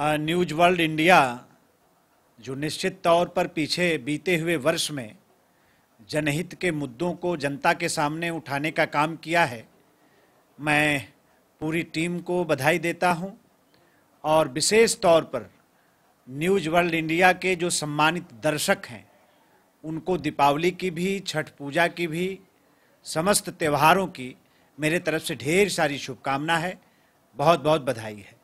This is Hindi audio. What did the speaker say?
न्यूज वर्ल्ड इंडिया जो निश्चित तौर पर पीछे बीते हुए वर्ष में जनहित के मुद्दों को जनता के सामने उठाने का काम किया है मैं पूरी टीम को बधाई देता हूं और विशेष तौर पर न्यूज वर्ल्ड इंडिया के जो सम्मानित दर्शक हैं उनको दीपावली की भी छठ पूजा की भी समस्त त्योहारों की मेरे तरफ से ढेर सारी शुभकामना है बहुत बहुत बधाई है